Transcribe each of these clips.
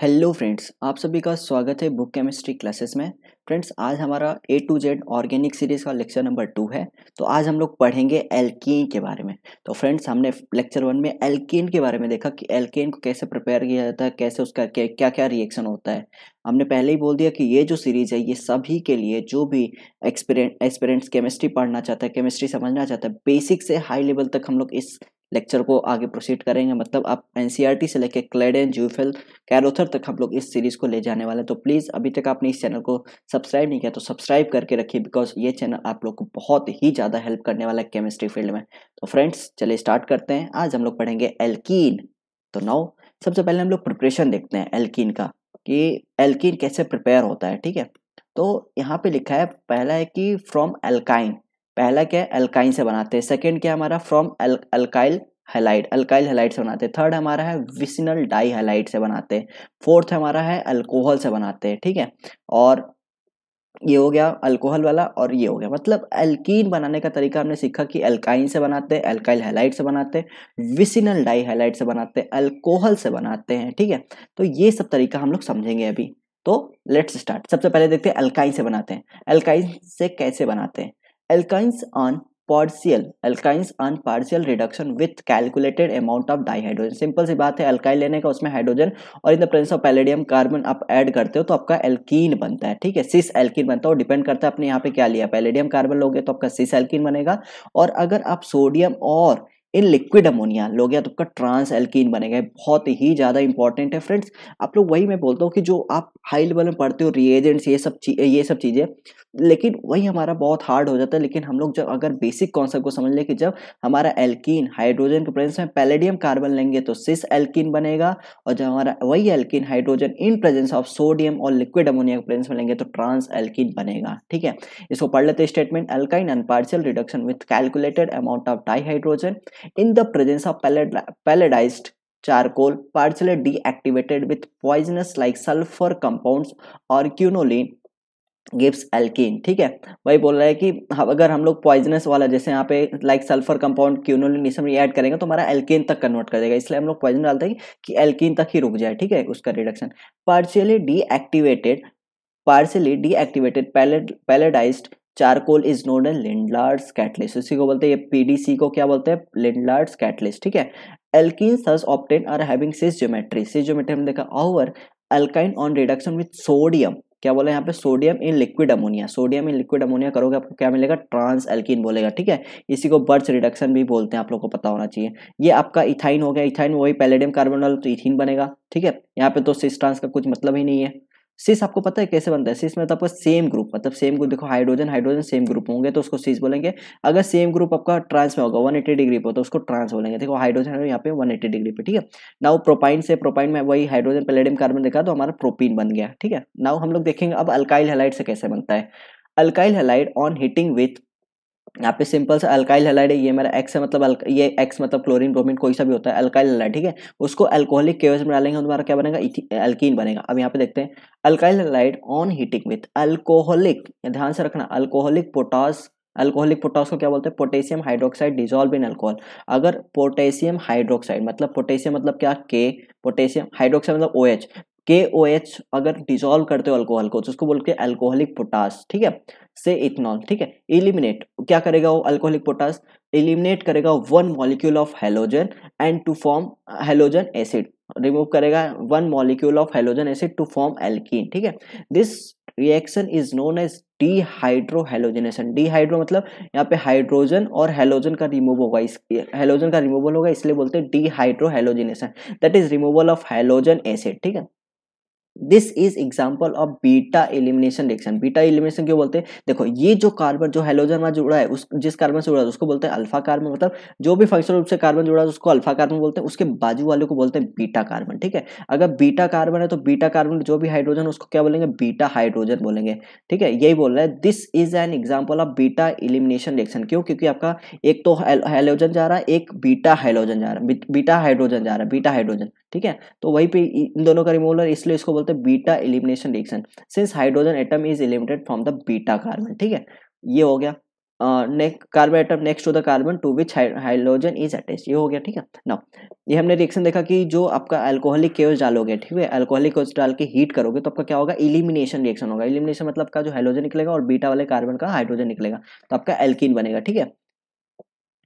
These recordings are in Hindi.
हेलो फ्रेंड्स आप सभी का स्वागत है बुक केमिस्ट्री क्लासेस में फ्रेंड्स आज हमारा A to Z organic series का लेक्चर नंबर टू है तो आज हम लोग पढ़ेंगे एल्कीन के बारे में तो फ्रेंड्स हमने लेक्चर वन में एल्कीन के बारे में देखा कि एल्कीन को कैसे प्रिपेयर किया जाता है कैसे उसका क्या क्या रिएक्शन होता है हमने पहले ही बोल दिया कि ये जो सीरीज़ है ये सभी के लिए जो भी एक्सपेरेंट एक्सपेरेंट्स केमिस्ट्री पढ़ना चाहता है केमिस्ट्री समझना चाहता है बेसिक से हाई लेवल तक हम लोग इस लेक्चर को आगे प्रोसीड करेंगे मतलब आप एन e से लेकर क्लेडन जूफेल कैरोथर तक हम लोग इस सीरीज़ को ले जाने वाले हैं तो प्लीज़ अभी तक आपने इस चैनल को सब्सक्राइब नहीं किया तो सब्सक्राइब करके रखिए बिकॉज ये चैनल आप लोग को बहुत ही ज़्यादा हेल्प करने वाला है केमिस्ट्री फील्ड में तो फ्रेंड्स चलिए स्टार्ट करते हैं आज हम लोग पढ़ेंगे एल्कीन तो नाउ सबसे पहले हम लोग प्रिपरेशन देखते हैं एल्कीन का कि एल्कीन कैसे प्रिपेयर होता है ठीक है तो यहाँ पे लिखा है पहला है कि फ्रॉम एल्काइन पहला क्या है अल्काइन से बनाते हैं सेकेंड क्या हमारा from alkyl halide alkyl halide से बनाते हैं थर्ड हमारा है विसिनल डाई हेलाइट से बनाते हैं फोर्थ हमारा है अल्कोहल से बनाते हैं ठीक है और ये हो गया अल्कोहल वाला और ये हो गया मतलब एल्कीन बनाने का तरीका हमने सीखा कि एल्काइन से बनाते हैं एल्काइल हेलाइट से बनाते हैं विसिनल डाई हेलाइट से बनाते हैं अल्कोहल से बनाते हैं ठीक है तो ये सब तरीका हम लोग समझेंगे अभी तो लेट्स स्टार्ट सबसे पहले देखते हैं अल्काइन से बनाते हैं अल्काइन से कैसे बनाते हैं alkynes on partial alkynes on partial reduction with calculated amount of dihydrogen simple सी बात है एल्काइन लेने का उसमें हाइड्रोजन और in the presence of palladium carbon आप ऐड करते हो तो आपका एल्कीन बनता है ठीक है सिस एल्कीन बनता है और डिपेंड करता है आपने यहाँ पे क्या लिया पैलेडियम कार्बन लोगे तो आपका सिस एल्कीन बनेगा और अगर आप सोडियम और इन लिक्विड अमोनिया या तो आपका ट्रांस एल्कीन बनेगा बहुत ही ज़्यादा इंपॉर्टेंट है फ्रेंड्स आप लोग वही मैं बोलता हूँ कि जो आप हाई लेवल में पढ़ते हो रिएजेंट्स ये सब चीज़ ये सब चीज़ें लेकिन वही हमारा बहुत हार्ड हो जाता है लेकिन हम लोग जब अगर बेसिक कॉन्सेप्ट को समझ लें कि जब हमारा एल्कीन हाइड्रोजन के प्रेजेंस में पैलेडियम कार्बन लेंगे तो सिस एल्कीन बनेगा और जब हमारा वही alkene hydrogen in presence of sodium और लिक्विड अमोनिया के प्रेजेंस में लेंगे तो ट्रांस एल्कीन बनेगा ठीक है इसको पढ़ लेते statement alkyne and partial reduction with calculated amount of dihydrogen in the presence of palladised charcoal partially deactivated with poisons like sulphur compound और क्यूनोलिन गिप्स एल्किन ठीक है वही बोल रहा है कि अगर हम लोग पॉइजनस वाला जैसे यहाँ पे लाइक सल्फर कंपाउंड क्यूनोलिन ये सब ऐड करेंगे तो हमारा एल्किन तक कन्वर्ट कर देगा इसलिए हम लोग पॉइजन डालते हैं कि एल्किन तक ही रुक जाए ठीक है उसका reduction partially deactivated partially deactivated palladised charcoal is known as Lindlar's catalyst इसी को बोलते हैं ये पीडीसी को क्या बोलते हैं लिंडलार्ड्स कैटलिस्ट ठीक है alkene obtained are having cis geometry cis geometry देखा alkyne on reduction with sodium क्या बोला यहाँ पे sodium in liquid ammonia sodium in liquid ammonia करोगे आपको क्या मिलेगा ट्रांस एल्किन बोलेगा ठीक है इसी को बर्च रिडक्शन भी बोलते हैं आप लोग को पता होना चाहिए ये आपका इथाइन हो गया इथाइन वही पैलेडियम कार्बन वाला तो इथिन बनेगा ठीक है यहाँ पे तो सिस ट्रांस का कुछ मतलब ही नहीं है सीस आपको पता है कैसे बनता है सीस में तो आपका सेम ग्रुप मतलब सेम ग्रुप देखो हाइड्रोजन हाइड्रोजन सेम ग्रुप होंगे तो उसको सीस बोलेंगे अगर सेम ग्रुप आपका ट्रांस में होगा 180 डिग्री पर तो उसको ट्रांस बोलेंगे देखो हाइड्रोजन यहाँ पे 180 डिग्री पे ठीक है नाउ प्रोपाइन से प्रोपाइन में वही हाइड्रोजन पेलेडियम कार्बन देखा तो हमारा प्रोपीन बन गया ठीक है नाउ हम लोग देखेंगे अब अल्काइल हेलाइट से कैसे बनता है alkyl halide on heating with यहाँ पे सिंपल सा अल्काइल हेलाइड है ये मेरा एक्स है मतलब ये एक्स मतलब क्लोरीन ब्रोमीन कोई सा भी होता है अल्काइल हेलाइड ठीक है उसको अल्कोहलिक केवेज में डालेंगे हमारा क्या बनेगा अल्कीन बनेगा अब यहाँ पे देखते हैं alkyl halide on heating with alcoholic ध्यान से रखना अल्कोहलिक पोटास अल्कोहलिक पोटास को क्या बोलते हैं potassium hydroxide dissolve in alcohol अगर पोटेशियम हाइड्रोक्साइड मतलब पोटेशियम मतलब क्या के पोटेशियम हाइड्रोक्साइड मतलब ओ एच के ओ एच अगर डिजोल्व करते हो अल्कोहल को तो उसको बोलते हैं अल्कोहलिक पोटास ठीक है से इथनॉल ठीक है इलिमिनेट क्या करेगा वो अल्कोहलिक पोटास इलिमिनेट करेगा one molecule of halogen and to form halogen acid remove करेगा one molecule of halogen acid to form alkene ठीक है this reaction is known as dehydrohalogenation dehydro मतलब यहाँ पे हाइड्रोजन और हेलोजन का रिमूव होगा इस हेलोजन का रिमूवल होगा इसलिए बोलते हैं dehydrohalogenation that is removal of halogen acid ठीक है this is example of beta elimination reaction beta elimination क्यों बोलते हैं देखो ये जो कार्बन जो हेलोजन में जुड़ा है उस जिस कार्बन से जुड़ा है उसको बोलते हैं अल्फा कार्बन मतलब जो भी फंक्शनल रूप से कार्बन जुड़ा है उसको अल्फा कार्बन बोलते हैं उसके बाजू वाले को बोलते हैं बीटा कार्बन ठीक है अगर बीटा कार्बन है तो बीटा कार्बन जो भी हाइड्रोजन उसको क्या बोलेंगे बीटा हाइड्रोजन बोलेंगे ठीक है यही बोल रहा है this is an example of beta elimination reaction क्यों क्योंकि आपका एक तो हेलोजन जा रहा है एक बीटा हाइड्रोजन जा रहा है बीटा हाइड्रोजन जा रहा है बीटा हाइड्रोजन ठीक है तो वही पे इन दोनों का रिमोलर इसलिए इसको बोलते बोलते हैं beta elimination reaction since hydrogen atom is eliminated from the beta carbon ठीक है ये हो गया carbon atom next to the carbon to which hydrogen is attach ये हो गया ठीक है ना ये हमने रिएक्शन देखा कि जो आपका अल्कोहलिक केस डालोगे ठीक है अल्कोहलिक केस डाल के हीट करोगे तो आपका क्या होगा इलिमिनेशन रिएक्शन होगा इलिमिनेशन मतलब का जो हाइड्रोजन निकलेगा और बीटा वाले कार्बन का हाइड्रोजन निकलेगा तो आपका एल्किन बनेगा ठीक है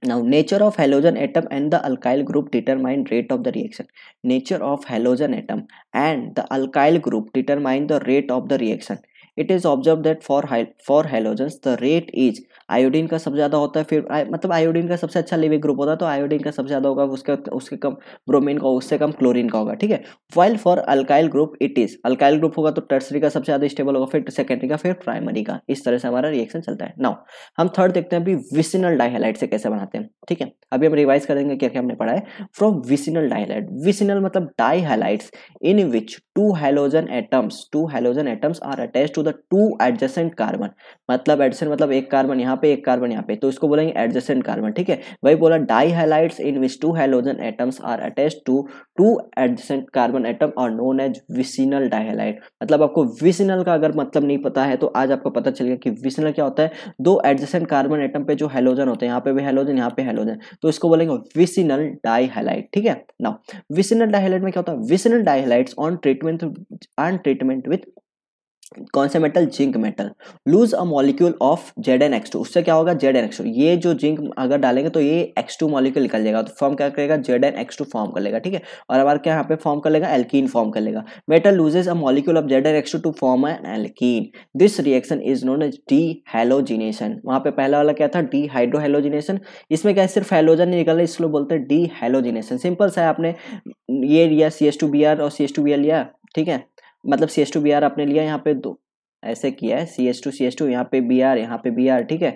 now nature of halogen atom and the alkyl group determine rate of the reaction nature of halogen atom and the alkyl group determine the rate of the reaction it is observed that for, for halogens the rate is iodine का सबसे ज़्यादा होता है फिर आ, मतलब आयोडीन का सबसे अच्छा लिविंग ग्रुप होता है तो आयोडीन का सबसे ज़्यादा होगा उसके उसके कम ब्रोमीन का उससे कम क्लोरीन का होगा ठीक है while for alkyl group it is alkyl group होगा तो टर्सरी का सबसे ज़्यादा स्टेबल होगा फिर सेकेंडरी का फिर प्राइमरी का इस तरह से हमारा रिएक्शन चलता है नाउ हम थर्ड देखते हैं अभी विसिनल डाइहेलाइट से कैसे बनाते हैं ठीक है अभी हम रिवाइज करेंगे क्या क्या हमने पढ़ा है फ्रॉम विसिनल डाइहेलाइट विसिनल मतलब dihalides in which two halogen atoms two halogen atoms are attach to the two adjacent carbon मतलब एडजेसेंट मतलब एक कार्बन यहाँ यहाँ पे एक कार्बन यहाँ पे तो इसको बोलेंगे एडजस्टेंट कार्बन ठीक है वही बोला dihalide in which two halogen atoms are attach to to adjacent carbon atom और नोन एज विसिनल डाईलाइट मतलब आपको विसिनल का अगर मतलब नहीं पता है तो आज आपको पता चलेगा कि विसिनल क्या होता है दो एडजस्टेंट कार्बन एटम पे जो हेलोजन होते हैं यहाँ पे भी हेलोजन यहाँ पे हेलोजन तो इसको बोलेंगे विसिनल डाइहाइलाइट ठीक है ना विसिनल डाईलाइट में क्या होता है vicinal dihalide on treatment on treatment with कौन से metal zinc metal lose a molecule of Z N X two उससे क्या होगा जेड एन एक्स टू ये जो जिंक अगर डालेंगे तो ये एक्स टू मॉलिक्यूल निकल जाएगा तो फॉर्म क्या करेगा Z N X two form कर लेगा ठीक है और अब क्या यहाँ पे फॉर्म कर लेगा एल्कीन फॉर्म कर लेगा metal loses a molecule of Z N X two to form an alkene this reaction is known as dehalogenation वहाँ पे पहला वाला क्या था डी हाइड्रोहेलोजिनेशन इसमें क्या है सिर्फ हेलोजन नहीं निकल रहा इसलिए बोलते हैं डी हेलोजिनेशन सिंपल सा है आपने ये लिया C S two B R और C S two B R लिया ठीक है मतलब C S two B R आपने लिया यहाँ पे दो ऐसे किया है C S two C S two यहाँ पे बी आर यहाँ पे बी आर ठीक है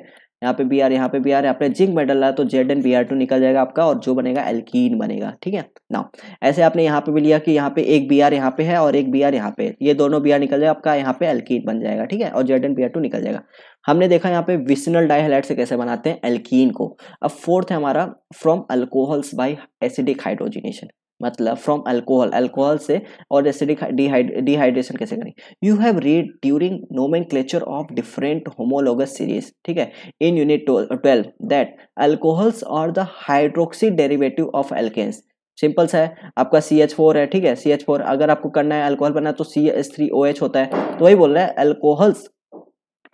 यहाँ पे बी आर यहाँ पे बी आर आपने जिंक मेटल डाला तो Z N B R two निकल जाएगा आपका और जो बनेगा एल्कीन बनेगा ठीक है ना ऐसे आपने यहाँ पे भी लिया कि यहाँ पे एक बी आर यहाँ पे है और एक बी आर यहाँ पे ये दोनों बी आर निकल जाएगा आपका यहाँ पे एल्कीन बन जाएगा ठीक है और Z N B R two निकल जाएगा हमने देखा यहाँ पे विसनल डाईहलाइट से कैसे बनाते हैं एल्कीन को अब फोर्थ है हमारा from alcohols by acidic hydrogenation मतलब फ्रॉम अल्कोहल अल्कोहल से और जैसे डिहाइड्रेशन कैसे करें you have read during nomen of different homologous series ठीक है in unit twelve that alcohols और the hydroxy derivative of alkanes simple सा है आपका सी एच फोर है ठीक है सी एच फोर अगर आपको करना है अल्कोहल बनना है तो C H three O H होता है तो वही बोल रहा है alcohols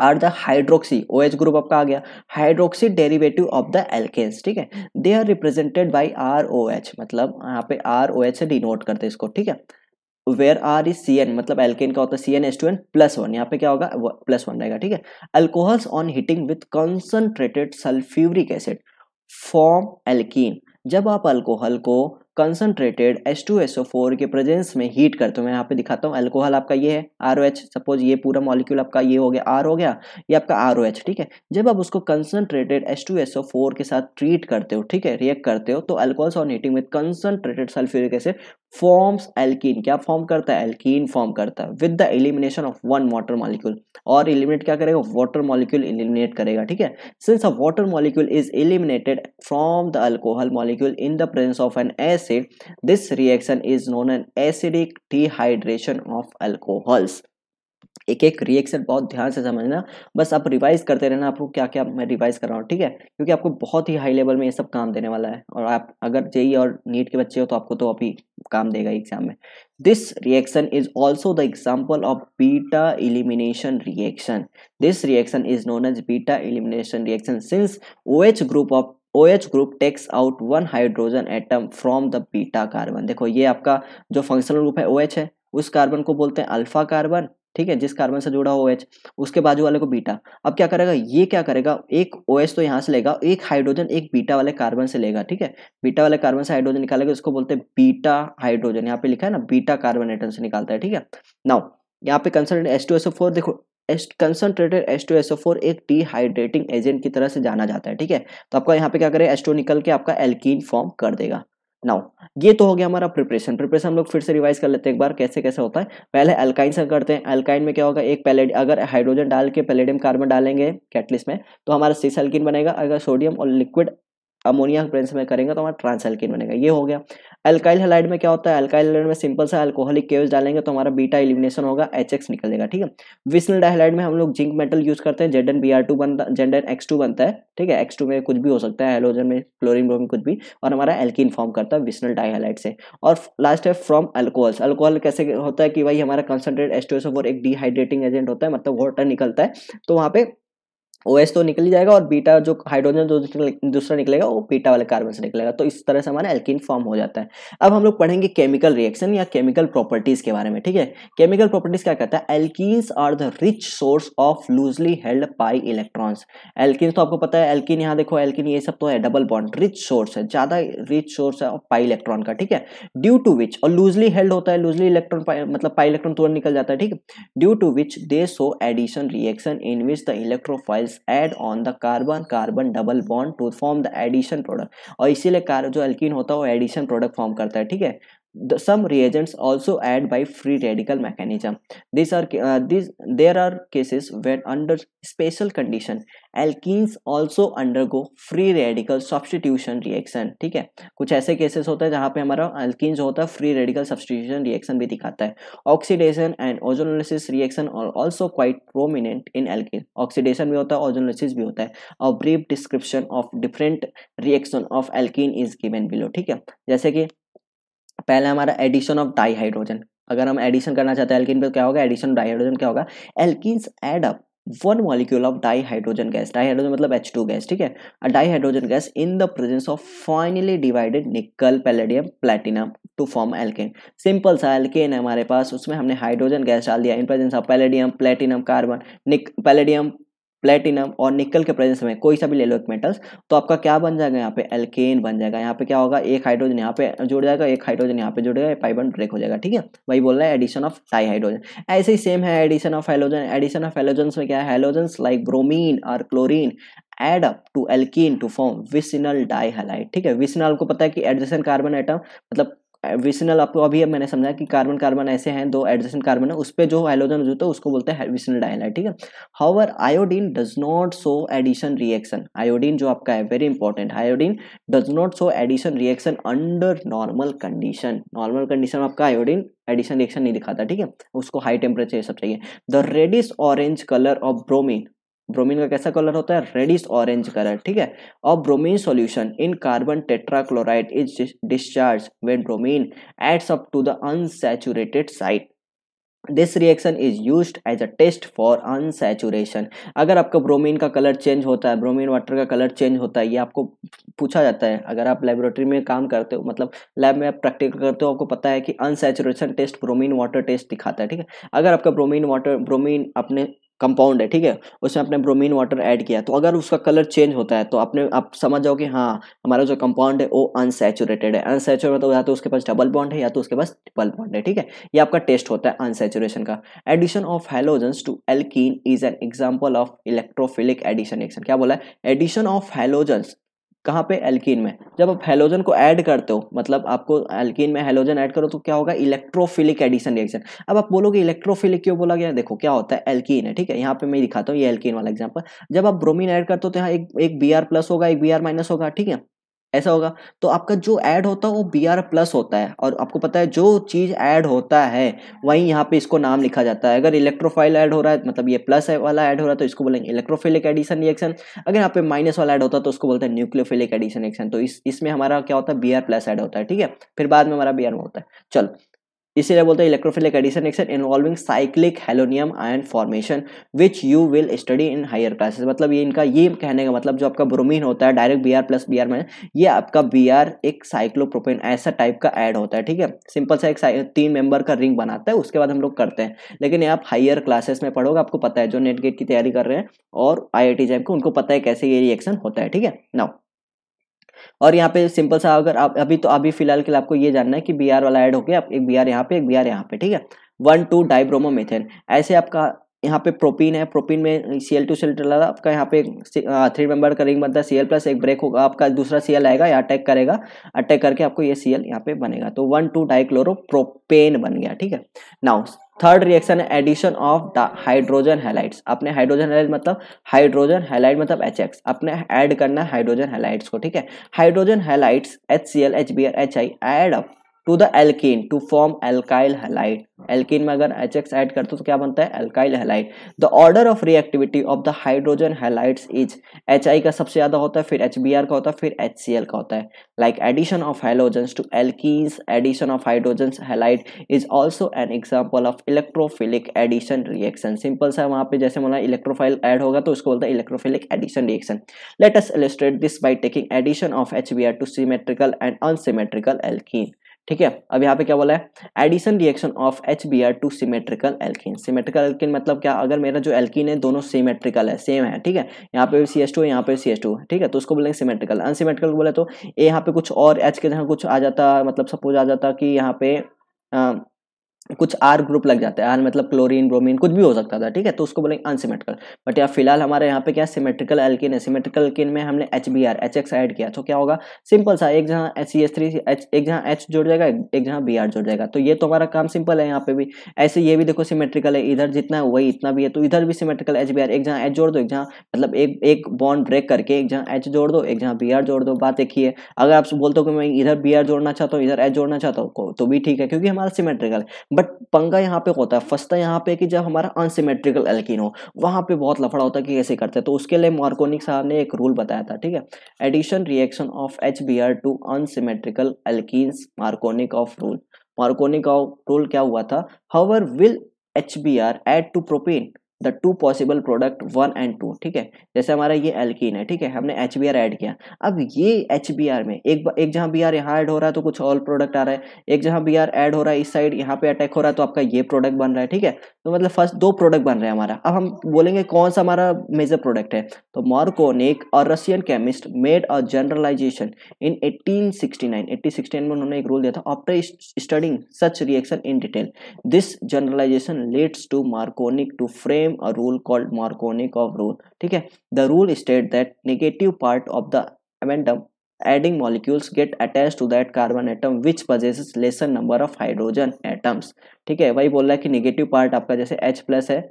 are the hydroxy O H group आपका आ गया hydroxy derivative of the alkanes ठीक है they are represented by R O H मतलब यहाँ पे आर ओ एच से डिनोट करते हैं इसको ठीक है where R is C N मतलब एल्केन का होता है C N S two N plus one यहाँ पे क्या होगा प्लस वन रहेगा ठीक है alcohols on heating with concentrated sulphuric acid form alkene जब आप अल्कोहल को कंसनट्रेटेड एस टू फोर के प्रेजेंस में हीट करते हैं मैं यहाँ पे दिखाता हूँ एल्कोहल आपका ये है आर ओ एच सपोज ये पूरा मॉलिक्यूल आपका ये हो गया आर हो गया ये आपका आर ओ एच ठीक है जब आप उसको कंसनट्रेटेड एस टू फोर के साथ ट्रीट करते हो ठीक है रिएक्ट करते हो तो alcohols on heating with concentrated sulphuric acid forms alkene क्या फॉर्म करता है एल्कीन फॉर्म करता है with the elimination of one water molecule और एलिमिनेट क्या करेगा वाटर मॉलिक्यूल एलिमिनेट करेगा ठीक है since a water molecule is eliminated from the alcohol molecule in the presence of an acid this reaction is known an acidic dehydration of alcohols एक एक रिएक्शन बहुत ध्यान से समझना बस आप रिवाइज करते रहना आपको क्या क्या मैं रिवाइज कर रहा हूँ ठीक है क्योंकि आपको बहुत ही हाई लेवल में ये सब काम देने वाला है और आप अगर जेई e और नीट के बच्चे हो तो आपको तो अभी काम देगा एग्जाम में this reaction is also the example of beta elimination reaction this reaction is known as beta elimination reaction since O H group of O H group takes out one hydrogen atom from the beta carbon देखो ये आपका जो फंक्शनल ग्रुप है OH है उस कार्बन को बोलते हैं अल्फा कार्बन ठीक है जिस कार्बन से जुड़ा हो OH उसके बाजू वाले को बीटा अब क्या करेगा ये क्या करेगा एक ओ OH तो यहाँ से लेगा एक हाइड्रोजन एक बीटा वाले कार्बन से लेगा ठीक है बीटा वाले कार्बन से हाइड्रोजन निकालेगा इसको बोलते हैं बीटा हाइड्रोजन यहाँ पे लिखा है ना बीटा कार्बन कार्बोनेटन से निकालता है ठीक है नाउ यहाँ पे concern S two S four देखो कंसनट्रेटेड फोर एक डिहाइड्रेटिंग एजेंट की तरह से जाना जाता है ठीक है तो आपका यहाँ पे क्या करें एस्टो निकल के आपका एल्कीन फॉर्म कर देगा नाउ ये तो हो गया हमारा प्रिपरेशन प्रिपरेशन हम लोग फिर से रिवाइज कर लेते हैं एक बार कैसे कैसे होता है पहले अल्काइन से करते हैं अल्काइन में क्या होगा एक पैलेड अगर हाइड्रोजन डाल के पैलेडियम कार्बन डालेंगे कैटलिस में तो हमारा सिक्स अल्किन बनेगा अगर सोडियम और लिक्विड अमोनिया में करेंगे तो हमारा ट्रांस अल्किन बनेगा ये हो गया एल्काइल हेलाइड में क्या होता है एल्काइल हेलाइड में सिंपल सा अल्कोहलिक केव डालेंगे तो हमारा बीटा इलिमिनेशन होगा एच एक्स जाएगा ठीक है विस्नल डाइलाइड में हम लोग जिंक मेटल यूज करते हैं जेडन बी आर टू बनता जेडन एक्स टू बनता है ठीक है एक्स टू में कुछ भी हो सकता है हेलोजन में क्लोरिन में कुछ भी और हमारा एल्किन फॉर्म करता है विस्नल डाइलाइड से और लास्ट है फ्रॉम अल्कोहल्स अल्कोहल कैसे होता है कि भाई हमारा कंसनट्रेट एस एस एक डिहाइड्रेटिंग एजेंट होता है मतलब वाटर निकलता है तो वहाँ पे ओ तो निकल ही जाएगा और बीटा जो हाइड्रोजन जो दूसरा निकलेगा वो बीटा वाले कार्बन से निकलेगा तो इस तरह से हमारा एल्किन फॉर्म हो जाता है अब हम लोग पढ़ेंगे केमिकल रिएक्शन या केमिकल प्रॉपर्टीज़ के बारे में ठीक है केमिकल प्रॉपर्टीज़ क्या कहता है एल्किस are the rich source of loosely held pi electrons alkenes तो आपको पता है एल्किन यहाँ देखो एल्किन ये सब तो है डबल बॉन्ड रिच सोर्स है ज़्यादा रिच सोर्स है पाई इलेक्ट्रॉन का ठीक है ड्यू टू विच और लूजली हेल्ड होता है लूजली इलेक्ट्रॉन मतलब पाई इलेक्ट्रॉन तुरंत निकल जाता है ठीक है due to which they show addition reaction in which the electrophiles as add on the carbon carbon double bond to form the addition product और इसीलिए जो एल्किन होता है वो एडिशन प्रोडक्ट फॉर्म करता है ठीक है the, some reagents also add by free radical mechanism these are uh, these there are cases where under special condition alkenes also undergo free radical substitution reaction ठीक है कुछ ऐसे केसेस होते हैं जहाँ पे हमारा एल्किन जो होता है फ्री रेडिकल सब्सटीट्यूशन रिएक्शन भी दिखाता है ऑक्सीडेशन एंड ओजोनोलिसिस रिएक्शन और also quite prominent in alkene oxidation भी होता है ओजोनोलिसिस भी होता है और brief description of different reaction of alkene is given below ठीक है जैसे कि पहला हमारा एडिशन ऑफ डाई हाइड्रोजन अगर हम एडिशन करना चाहते हैं एल्किन पे क्या होगा एडिशन डाई हाइड्रोजन क्या होगा alkenes add up one molecule of dihydrogen gas dihydrogen मतलब एच टू गैस ठीक है dihydrogen gas in the presence of finely divided nickel palladium platinum to form alkane simple सा एल्केन है हमारे पास उसमें हमने हाइड्रोजन गैस डाल दिया in presence of palladium platinum carbon nick palladium platinum और निकल के प्रेजेंस में कोई सा भी ले लो एक मेटल्स तो आपका क्या बन जाएगा यहाँ पे एल्केन बन जाएगा यहाँ पे क्या होगा एक हाइड्रोजन यहाँ पे जुड़ जाएगा एक हाइड्रोजन यहाँ पे जुड़ेगा पाइबन पाई ब्रेक हो जाएगा ठीक है वही बोल रहा है एडिशन ऑफ डाई हाइड्रोजन ऐसे ही सेम है addition of halogen addition of halogen में क्या है हाइलोजन लाइक ब्रोमीन और chlorine add up to alkene to form vicinal dihalide ठीक है विसिनल को पता है कि एडजेसन कार्बन आइटम मतलब विसनल आपको अभी अब मैंने समझाया कि कार्बन कार्बन ऐसे हैं दो एडजेसेंट कार्बन है उस पर जो हाइलोजन होता है उसको बोलते हैं विसनल डाइनाइड ठीक है however iodine does not show addition reaction iodine जो आपका है very important iodine does not show addition reaction under normal condition normal condition में आपका आयोडीन एडिशन रिएक्शन नहीं दिखाता ठीक है उसको हाई टेम्परेचर सब चाहिए the reddish orange colour of bromine bromine का कैसा कलर होता है रेडिस ऑरेंज कलर ठीक है और bromine solution in carbon tetrachloride is discharge when bromine adds up to the unsaturated site this reaction is use as a test for unsaturation अगर आपका ब्रोमीन का कलर चेंज होता है ब्रोमीन वाटर का कलर चेंज होता है ये आपको पूछा जाता है अगर आप लेबोरेटरी में काम करते हो मतलब लैब में आप प्रैक्टिकल करते हो आपको पता है कि unsaturation test bromine water test दिखाता है ठीक है अगर आपका ब्रोमीन वाटर ब्रोमीन अपने कंपाउंड है ठीक है उसमें आपने ब्रोमीन वाटर ऐड किया तो अगर उसका कलर चेंज होता है तो आपने आप समझ जाओ कि हाँ हमारा जो कंपाउंड है वो अनसेचुरेटेड है अनसेचुरेट मतलब या तो उसके पास डबल बॉन्ड है या तो उसके पास ट्रिपल बॉन्ड है ठीक है ये आपका टेस्ट होता है अनसेचुरेशन का addition of halogens to alkene is an example of electrophilic addition क्या बोला है एडिशन ऑफ हेलोजन कहाँ पे एल्कीन में जब आप हेलोजन को ऐड करते हो मतलब आपको एल्कीन में हेलोजन ऐड करो तो क्या होगा इलेक्ट्रोफिलिक एडिशन रिएक्शन अब आप बोलोगे इलेक्ट्रोफिलिक क्यों बोला गया देखो क्या होता है एल्किन है ठीक है यहाँ पे मैं दिखाता हूँ ये एल्किन वाला एग्जाम्पल जब आप ब्रोमीन ऐड करते हो तो यहाँ एक बी आर प्लस होगा एक बी माइनस होगा ठीक है ऐसा होगा तो आपका जो ऐड होता है वो बी आर प्लस होता है और आपको पता है जो चीज़ ऐड होता है वहीं यहाँ पे इसको नाम लिखा जाता है अगर इलेक्ट्रोफाइल ऐड हो रहा है मतलब ये प्लस वाला ऐड हो रहा है तो इसको बोलेंगे इलेक्ट्रोफिलिक एडिशन रिएक्शन अगर यहाँ पे माइनस वाला ऐड होता है तो उसको बोलते हैं न्यूक्लियोफिलिक एडिशन रिएक्शन तो इस इसमें हमारा क्या होता है बी आर प्लस ऐड होता है ठीक है फिर बाद में हमारा बी आर होता है चलो इसीलिए बोलते हैं electrophilic addition action involving cyclic halonium ion formation which you will study in higher classes मतलब ये इनका ये कहने का मतलब जो आपका ब्रोमीन होता है direct B R plus B R में ये आपका बी आर एक साइक्लोप्रोपेन ऐसा टाइप का ऐड होता है ठीक है सिंपल सा एक तीन मेंबर का रिंग बनाता है उसके बाद हम लोग करते हैं लेकिन ये आप हायर क्लासेस में पढ़ोगे आपको पता है जो नेट गेट की तैयारी कर रहे हैं और आई आई टी जैम को उनको पता है कैसे ये रिएक्शन होता है ठीक है नाउ और यहाँ पे सिंपल सा अगर आप अभी तो अभी फिलहाल के लिए आपको ये जानना है कि बी वाला ऐड हो गया आप एक बी आर यहाँ पे एक बी आर यहाँ पे ठीक है वन टू डाइब्रोमो मेथेन ऐसे आपका यहाँ पे प्रोपीन है प्रोपीन में सी एल टू सेल चला आपका यहाँ पे थ्री मेंबर का रिंग बनता है सी एल प्लस एक ब्रेक होगा आपका दूसरा सी एल आएगा या अटैक करेगा अटैक करके आपको ये सी एल यहाँ पे बनेगा तो वन टू डाइक्लोरो प्रोपेन बन गया ठीक है नाउस थर्ड रिएक्शन है addition of the hydrogen halides अपने हाइड्रोजन हेलाइट मतलब हाइड्रोजन हेलाइट मतलब एच एक्स अपने ऐड करना है हाइड्रोजन हेलाइट्स को ठीक है hydrogen halides H C L H B L H I add up to the alkene to form alkyl halide alkene में अगर एच एक्स एड करते हो तो क्या बनता है alkyl halide the order of reactivity of the hydrogen halides is H I का सबसे ज़्यादा होता है फिर एच बी आर का होता है फिर एच सी एल का होता है like addition of hydrogen to alkenes addition of hydrogen halide is also an example of electrophilic addition reaction simple सा वहाँ पे जैसे मतलब इलेक्ट्रोफाइल एड होगा तो उसको बोलता है electrophilic addition reaction let's illustrate this by taking addition of H B R to symmetrical and unsymmetrical alkene ठीक है अब यहाँ पे क्या बोला है addition reaction of H B R to symmetrical alkene symmetrical alkene मतलब क्या अगर मेरा जो एल्किन है दोनों सीमेट्रिकल है सेम है ठीक है यहाँ पे सी एस टू है यहाँ पे सी एस टू ठीक है तो उसको बोलेंगे सिमेट्रिकल अनसीमेट्रिकल बोले तो ए यहाँ पे कुछ और एच के जहाँ कुछ आ जाता मतलब सपोज आ जाता कि यहाँ पे आ, कुछ आर ग्रुप लग जाता है आर मतलब क्लोरीन ब्रोमीन कुछ भी हो सकता था ठीक है तो उसको बोलेंगे अनसीमेट्रिकल बट यहाँ फिलहाल हमारे यहाँ पे क्या सिमेट्रिकल एल्किन है सिमेट्रिकल एल्किन में हमने H B R H X add किया तो क्या होगा सिंपल सा एक जहाँ H C S three H एक जहाँ एच जुड़ जाएगा एक जहाँ बी आर जुड़ जाएगा तो ये तो हमारा काम सिंपल है यहाँ पे भी ऐसे ये भी देखो सिमेट्रिकल है इधर जितना है वही इतना भी है तो इधर भी सिमेट्रिकल एच बी आर एक जहाँ एच जोड़ दो एक जहाँ मतलब एक एक बॉन्ड ब्रेक करके एक जहाँ एच जोड़ दो एक जहाँ बी आर जोड़ दो बात एक ही है अगर आप बोलते हो कि मैं इधर बी आर जोड़ना चाहता हूँ इधर एच जोड़ना चाहता हूँ तो भी ठीक है क्योंकि हमारा सिमेट्रिकल बट पंगा यहाँ पे होता है फंसता यहाँ पे कि जब हमारा अनसीमेट्रिकल एल्किन हो वहाँ पे बहुत लफड़ा होता है कि कैसे करते हैं तो उसके लिए मार्कोनिक साहब ने एक रूल बताया था ठीक है addition reaction of H B R to unsymmetrical एल्किस Markovnikov of rule Markovnikov of rule क्या हुआ था however will H B R add to propane the two possible product one and two ठीक है जैसे हमारा ये एल्कीन है ठीक है हमने एच बी आर ऐड किया अब ये एच बी आर में एक एक जहाँ बी आर यहाँ ऐड हो रहा है तो कुछ और प्रोडक्ट आ रहा है एक जहाँ बी आर ऐड हो रहा है इस साइड यहाँ पे अटैक हो रहा है तो आपका ये प्रोडक्ट बन रहा है ठीक है तो मतलब फर्स्ट दो प्रोडक्ट बन रहे हैं हमारा अब हम बोलेंगे कौन सा हमारा मेजर प्रोडक्ट है तो मार्कोनिक और Russian chemist made a generalisation in 1869 1869 में उन्होंने एक रूल दिया था after studying such reaction in detail this generalisation leads to Markovnikov to frame a rule called Markovnikov of rule ठीक है the rule state that negative part of the addendum adding molecules get attached to that carbon atom which possesses lesser number of hydrogen atoms ठीक है वही बोल रहा है कि नेगेटिव पार्ट आपका जैसे H प्लस है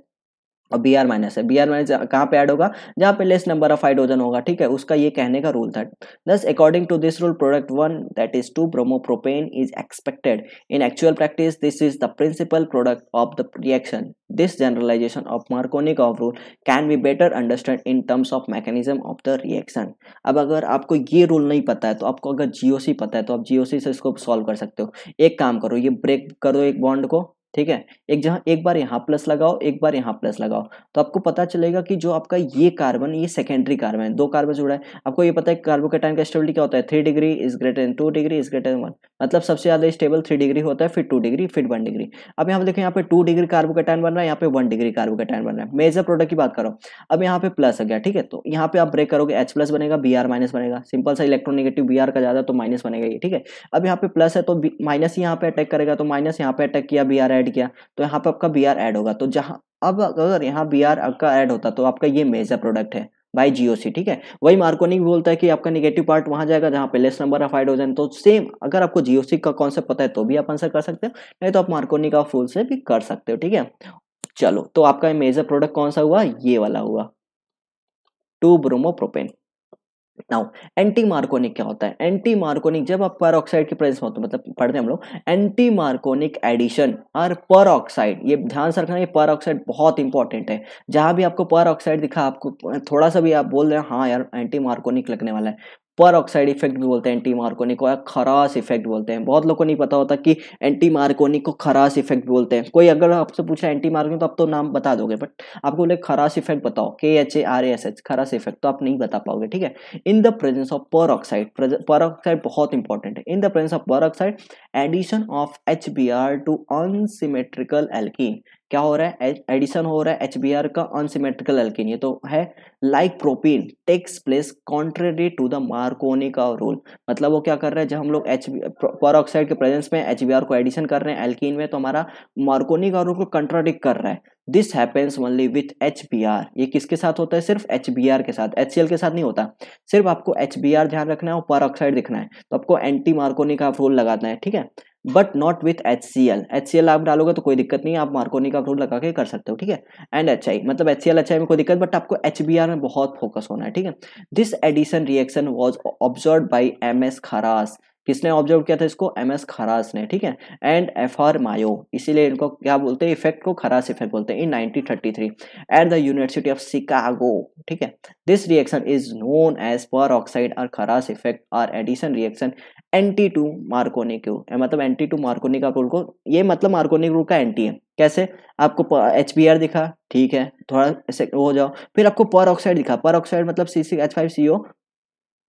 और बी आर माइनस है बी आर माइनस कहाँ पे ऐड होगा जहाँ पे लेस नंबर ऑफ हाइड्रोजन होगा ठीक है उसका ये कहने का रूल था दस according to this rule product one that is two propane is expected in actual practice this is the principal product of the reaction generalisation of Markovnikov of rule can be better understand in terms of mechanism of the reaction अब अगर आपको ये रूल नहीं पता है तो आपको अगर जीओसी पता है तो आप जीओसी से इसको सॉल्व कर सकते हो एक काम करो ये ब्रेक करो एक बॉन्ड को ठीक है एक जहाँ एक बार यहाँ प्लस लगाओ एक बार यहाँ प्लस लगाओ तो आपको पता चलेगा कि जो आपका ये कार्बन ये सेकेंडरी कार्बन है दो कार्बन जुड़ा है आपको ये पता है कार्बो टाइम का स्टेबिलिटी क्या होता है three degree is greater two degree is greater one मतलब सबसे ज़्यादा स्टेबल थ्री डिग्री होता है फिर टू डिग्री फिर वन डिग्री अब यहाँ पर देखो यहाँ पे टू डिग्री कार्बो कार्बोकेटाइन बन रहा है यहाँ पे वन डिग्री कार्बोकेटाइन बन रहा है मेजर प्रोडक्ट की बात करो अब यहाँ पे प्लस आ गया ठीक है तो यहाँ पे आप ब्रेक करोगे एच प्लस बनेगा बी आर माइनस बनेगा सिंपल सा इलेक्ट्रोनिगेटिव बी आर का ज़्यादा तो माइनस बनेगा ये ठीक है अब यहाँ पे प्लस है तो माइनस यहाँ पे अटैक करेगा तो माइनस यहाँ पे अटैक किया बी आर ऐड किया तो यहाँ पर आपका बी ऐड होगा तो जहाँ अब अगर यहाँ बी आर आपका ऐड होता तो आपका ये मेजर प्रोडक्ट है बाई जीओसी ठीक है वही मार्कोनिक बोलता है कि आपका निगेटिव पार्ट वहाँ जाएगा जहाँ पे लेस नंबर ऑफ हाइड्रोजन तो सेम अगर आपको जीओसी का कॉन्सेप्ट पता है तो भी आप आंसर कर सकते हो नहीं तो आप मार्कोनिक का फूल से भी कर सकते हो ठीक है चलो तो आपका मेजर प्रोडक्ट कौन सा हुआ ये वाला हुआ two bromo propane now anti Markovnikov क्या होता है एंटी मार्कोनिक जब आप पर ऑक्साइड की प्रेजेंस में होते मतलब पढ़ते हैं हम लोग एंटी मार्कोनिक एडिशन और पर ऑक्साइड ये ध्यान से रखना ये पर ऑक्साइड बहुत इंपॉर्टेंट है जहाँ भी आपको पर ऑक्साइड दिखा आपको थोड़ा सा भी आप बोल रहे हैं हाँ यार एंटी मार्कोनिक लगने वाला है पर ऑक्साइड इफेक्ट भी बोलते हैं एंटी मार्कोनी को या खरास इफेक्ट बोलते हैं बहुत लोगों को नहीं पता होता कि एंटी मार्कोनी को खरास इफेक्ट बोलते हैं कोई अगर आपसे पूछा एंटी मार्कोनी तो आप तो नाम बता दोगे बट आपको बोले खरास इफेक्ट बताओ के H A R S H Kharasch effect तो आप नहीं बता पाओगे ठीक है in the presence of peroxide peroxide बहुत इंपॉर्टेंट है in the presence of peroxide addition of H B R to unsymmetrical alkene क्या हो रहा है एडिशन हो रहा है एच बी आर का अनसिमेट्रिकल एल्किन ये तो है like propene takes place contrary to the Markovnikov का रूल मतलब वो क्या कर रहे हैं जब हम लोग एच पर ऑक्साइड के प्रेजेंस में एच को एडिशन कर रहे हैं एल्किन में तो हमारा मार्कोनी का रूल को कंट्राडिक कर रहा है this happens only with H ये किसके साथ होता है सिर्फ एच बी आर के साथ एच सी एल के साथ नहीं होता सिर्फ आपको एच बी आर ध्यान रखना है और पर ऑक्साइड दिखना है तो आपको एंटी मार्कोनी का रूल लगाना है ठीक है but not with H C L H C L आप डालोगे तो कोई दिक्कत नहीं आप मार्कोनी का रूल लगा के कर सकते हो ठीक है एंड एच आई मतलब H C L H I में कोई दिक्कत बट आपको एच बी आर में बहुत फोकस होना है ठीक है this addition reaction was observe by M S Kharasch किसने ऑब्जर्व किया था इसको एम एस खरास ने ठीक है एंड एफ आर मायो इसीलिए इनको क्या बोलते हैं इफेक्ट को खरास इफेक्ट बोलते हैं in nineteen thirty three at the university of Chicago ठीक है this reaction is known as peroxide और खरास इफेक्ट और addition reaction anti to Markovnikov मतलब एंटी टू मार्कोनी का रूल को ये मतलब मार्कोनी रूल का एंटी है कैसे आपको एच बी आर दिखा ठीक है थोड़ा ऐसे हो जाओ फिर आपको पर ऑक्साइड दिखा पर ऑक्साइड मतलब सी सी एच फाइव सी ओ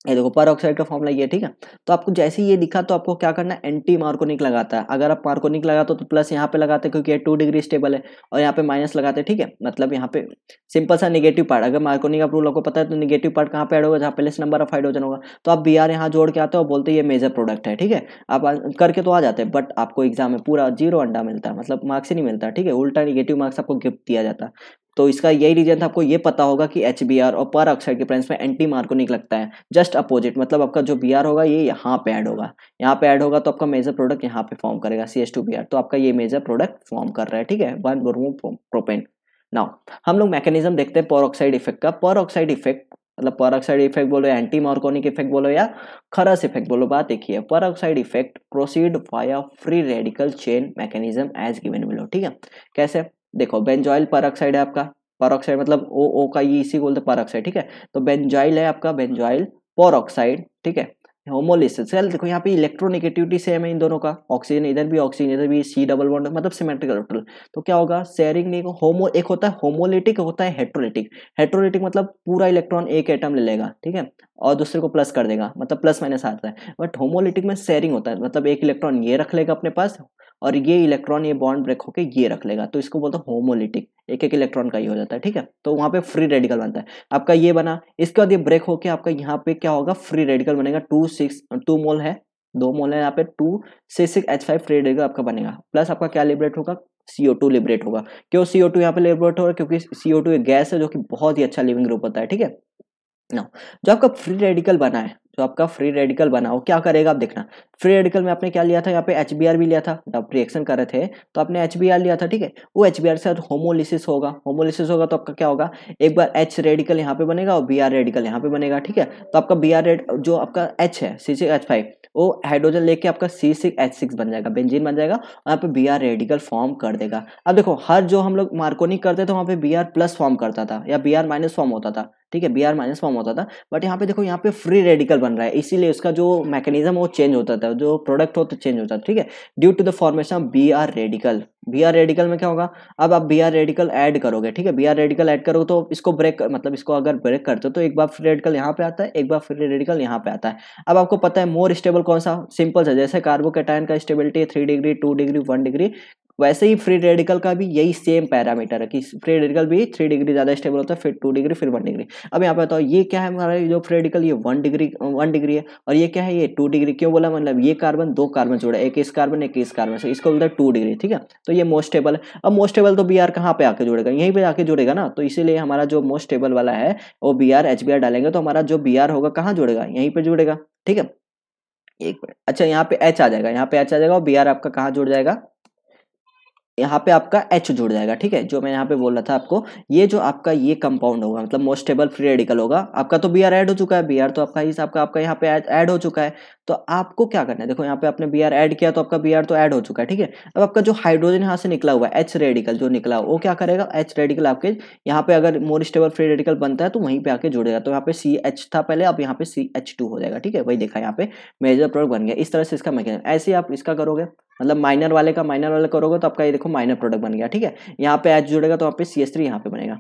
ये देखो पर ऑक्साइड का फॉर्मला ये ठीक है तो आपको जैसे ही ये दिखा तो आपको क्या करना है एंटी मार्कोनिक लगाता है अगर आप मार्कोनिक लगाते हो तो प्लस तो यहाँ पे लगाते हैं क्योंकि ये टू डिग्री स्टेबल है और यहाँ पे माइनस लगाते हैं ठीक है मतलब यहाँ पे सिंपल सा नेगेटिव पार्ट अगर मार्कोनिक आप रूल आपको पता है तो निगेटिव पार्ट कहाँ पे एड होगा जहाँ पे नंबर ऑफ हाइड्रोजन होगा तो आप बी आर यहाँ जोड़ के आते हो बोलते ये मेजर प्रोडक्ट है ठीक है आप करके तो आ जाते हैं बट आपको एग्जाम में पूरा जीरो अंडा मिलता है मतलब मार्क्स ही नहीं मिलता ठीक है उल्टा निगेटिव मार्क्स आपको गिफ्ट दिया जाता है तो इसका यही रीजन था आपको ये पता होगा कि एच बी आर और पर ऑक्साइड के प्रेजेंस में एंटी मार्कोनिक लगता है जस्ट अपोजिट मतलब आपका जो बी आर होगा ये यहाँ पे ऐड होगा यहाँ पे ऐड होगा तो आपका मेजर प्रोडक्ट यहाँ पे फॉर्म करेगा C S two B R तो आपका ये मेजर प्रोडक्ट फॉर्म कर रहा है ठीक है वन ब्रोमो प्रोपेन नाउ हम लोग मैकेनिज्म देखते हैं पर ऑक्साइड इफेक्ट का पर ऑक्साइड इफेक्ट मतलब पर ऑक्साइड इफेक्ट बोलो एंटी मार्कोनिक इफेक्ट बोलो या खरस इफेक्ट बोलो बात एक ही है peroxide effect proceed via free radical chain mechanism as given below ठीक है कैसे देखो बेंजॉइल परऑक्साइड है आपका परऑक्साइड मतलब ओ ओ का ये इसी बोलते परऑक्साइड ठीक है तो बेंजॉइल है आपका बेंजॉइल पोरऑक्साइड ठीक है होमोलिसिस चल देखो यहाँ पे इलेक्ट्रोनिगेटिविटी सेम है इन दोनों का ऑक्सीजन इधर भी ऑक्सीजन इधर भी सी डबल बॉन्ड मतलब सिमेट्रिकल टोटल तो क्या होगा शेयरिंग नहीं होमो एक होता है होमोलिटिक होता है हेट्रोलिटिक हेट्रोलिटिक मतलब पूरा इलेक्ट्रॉन एक एटम ले लेगा ठीक है और दूसरे को प्लस कर देगा मतलब प्लस माइनस आता है बट होमोलिटिक में शेयरिंग होता है मतलब एक इलेक्ट्रॉन ये रख लेगा अपने पास और ये इलेक्ट्रॉन ये बॉन्ड ब्रेक होकर ये रख लेगा तो इसको बोलते हैं होमोलिटिक एक एक इलेक्ट्रॉन का ये हो जाता है ठीक है तो वहाँ पे फ्री रेडिकल बनता है आपका ये बना इसके बाद ये ब्रेक होकर आपका यहाँ पे क्या होगा फ्री रेडिकल बनेगा टू सिक्स टू मोल है दो मोल है यहाँ पे टू से six H five free radical आपका बनेगा प्लस आपका क्या लिबरेट होगा सीओ टू लिबरेट होगा क्यों सीओ टू यहाँ पे लिबरेट होगा क्योंकि सी क्योंकि सीओ टू एक गैस है जो कि बहुत ही अच्छा लिविंग ग्रुप होता है ठीक है ना जो आपका फ्री रेडिकल बना है जो तो आपका फ्री रेडिकल बना हो क्या करेगा आप देखना फ्री रेडिकल में आपने क्या लिया था यहाँ पे एच भी लिया था जब रिएक्शन कर रहे थे तो आपने एच लिया था ठीक है वो एच से होमोलिसिस होगा होमोलिसिस होगा तो आपका क्या होगा एक बार एच रेडिकल यहाँ पे बनेगा और बी रेडिकल यहाँ पे बनेगा ठीक है तो आपका बी रेड जो आपका एच है सी एच फाइव वो हाइड्रोजन लेके आपका सी सिक्स एच सिक्स बन जाएगा बेंजीन बन जाएगा और यहाँ पे बी आर रेडिकल फॉर्म कर देगा अब देखो हर जो हम लोग मार्कोनिक करते थे वहाँ पे बी आर प्लस फॉर्म करता था या बी आर माइनस फॉर्म होता था ठीक है बी आर माइनस फॉर्म होता था बट यहाँ पे देखो यहाँ पे फ्री रेडिकल बन रहा है इसीलिए उसका जो मैकेनिज्म वो चेंज होता था जो प्रोडक्ट होता चेंज होता ठीक है due to the formation of B R radical B R radical में क्या होगा अब आप बी आर रेडिकल ऐड करोगे ठीक है बी आर रेडिकल ऐड करोगे तो इसको ब्रेक मतलब इसको अगर ब्रेक करते हो तो एक बार फ्री रेडिकल यहाँ पे आता है एक बार फ्री रेडिकल यहाँ पे आता है अब आपको पता है मोर स्टेबल कौन सा सिंपल सा जैसे कार्बोकेटाइन का stability three degree two degree one degree वैसे ही फ्री रेडिकल का भी यही सेम पैरामीटर है कि फ्री रेडिकल भी थ्री डिग्री ज़्यादा स्टेबल होता है फिर टू डिग्री फिर वन डिग्री अब यहाँ पे बताओ ये क्या है हमारा जो फ्री रेडिकल ये वन डिग्री वन डिग्री है और ये क्या है ये टू डिग्री क्यों बोला मतलब ये कार्बन दो कार्बन जोड़ा एक इस कार्बन एक इस कार्बन से इसको बोलता है टू डिग्री ठीक है तो ये मोस्ट स्टेबल है अब मोस्ट स्टेबल तो बी आर कहाँ पे आके जुड़ेगा यहीं पर आके जुड़ेगा ना तो इसीलिए हमारा जो मोस्ट स्टेबल वाला है वो B R H B R डालेंगे तो हमारा जो बी आर होगा कहाँ जुड़ेगा यहीं पर जुड़ेगा ठीक है एक मिनट अच्छा यहाँ पे एच आ जाएगा यहाँ पे एच आ जाएगा और बी आर आपका कहाँ जुड़ जाएगा यहाँ पे आपका एच जुड़ जाएगा ठीक है जो मैं यहाँ पे बोल रहा था आपको ये जो आपका ये कंपाउंड होगा मतलब मोस्ट स्टेबल फ्री रेडिकल होगा आपका तो बी आर एड हो चुका है बी आर तो आपका इस आपका आपका यहाँ पे ऐड हो चुका है तो आपको क्या करना है देखो यहाँ पे आपने बी आर ऐड किया तो आपका बी आर तो ऐड हो चुका है ठीक है अब आपका जो हाइड्रोजन यहाँ से निकला हुआ है एच रेडिकल जो निकला वो क्या करेगा एच रेडिकल आपके यहाँ पे अगर मोर स्टेबल फ्री रेडिकल बनता है तो वहीं पर आके जुड़ेगा तो यहाँ पे सी एच था पहले अब यहाँ पे सी एच टू हो जाएगा ठीक है वही देखा यहाँ पे मेजर प्रोडक्ट बन गया इस तरह से इसका मैकेनिज्म ऐसे आप इसका करोगे मतलब माइनर वाले का माइनर वाले करोगे तो आपका ये देखो माइनर प्रोडक्ट बन गया ठीक है यहाँ पे एच जुड़ेगा तो वहाँ पे सी एस थ्री यहाँ पे बनेगा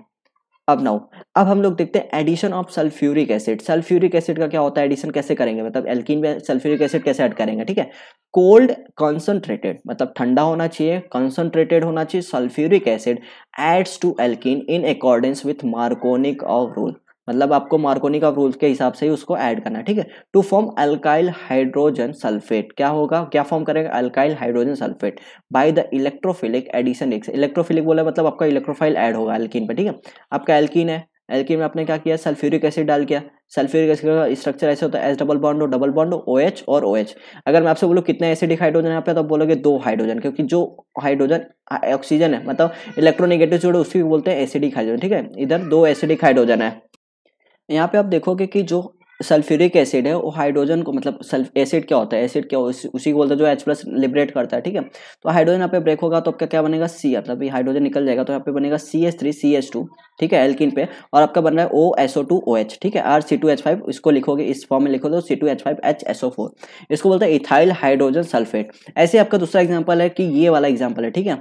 अब नाउ अब हम लोग देखते हैं addition of sulphuric acid sulphuric acid का क्या होता है एडिशन कैसे करेंगे मतलब एल्किन में सल्फ्यूरिक एसिड कैसे ऐड करेंगे ठीक है कोल्ड कॉन्सनट्रेटेड मतलब ठंडा होना चाहिए कॉन्सनट्रेटेड होना चाहिए sulphuric acid adds to alkene in accordance with Markovnikov of rule मतलब आपको मार्कोनी का रूल के हिसाब से ही उसको ऐड करना है ठीक है to form alkyl hydrogen sulphate क्या होगा क्या फॉर्म करेगा alkyl hydrogen sulphate by the electrophilic addition electrophilic बोला मतलब आपका इलेक्ट्रोफाइल ऐड होगा एल्किन पे ठीक है आपका एल्किन है एल्किन में आपने क्या किया सल्फ्यूरिक एसिड डाल किया सल्फ्यूरिक एसिड का स्ट्रक्चर ऐसे होता है S double bond O double bond O H और एच अगर मैं आपसे बोलूँ कितने एसिडिक हाइड्रोजन यहाँ पे तो आप बोलोगे दो हाइड्रोजन क्योंकि जो हाइड्रोजन ऑक्सीजन है मतलब इलेक्ट्रोनेगेटिव जोड़े उसकी बोलते हैं एसिडिक हाइड्रोजन ठीक है इधर दो एसिडिक हाइड्रोजन है यहाँ पे आप देखोगे कि जो सल्फ्यूरिक एसिड है वो हाइड्रोजन को मतलब सल्फ एसिड क्या होता है एसिड क्या उस, उसी को बोलता है जो एच प्लस लिबरेट करता है ठीक है तो हाइड्रोजन यहाँ पे ब्रेक होगा तो आपका क्या बनेगा सी मतलब ये हाइड्रोजन निकल जाएगा तो यहाँ पे बनेगा C S three C S two ठीक है एल्किन पे और आपका बन रहा है O S O two O H ठीक है R C two H five इसको लिखोगे इस फॉर्म में लिखो तो C two H five H S O four इसको बोलता है इथाइल हाइड्रोजन सल्फेट ऐसे आपका दूसरा एग्जाम्पल है कि ये वाला एग्जाम्पल है ठीक है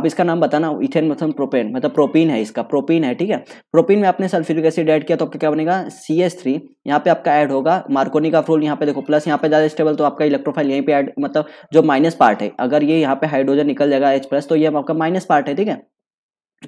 आप इसका नाम बताना इथेन मतलब प्रोपेन मतलब प्रोपीन है इसका प्रोपीन है ठीक है प्रोपीन में आपने सल्फ्यूरिक एसिड ऐड किया तो आपका क्या बनेगा सी एस थ्री यहाँ पे आपका आपका ऐड होगा मार्कोनी का फ्रोल यहाँ पे देखो प्लस यहाँ पे ज़्यादा स्टेबल तो आपका इलेक्ट्रोफाइल यहीं पे ऐड मतलब जो माइनस पार्ट है अगर ये यहाँ पे हाइड्रोजन निकल जाएगा एच प्लस तो ये आपका माइनस पार्ट है ठीक है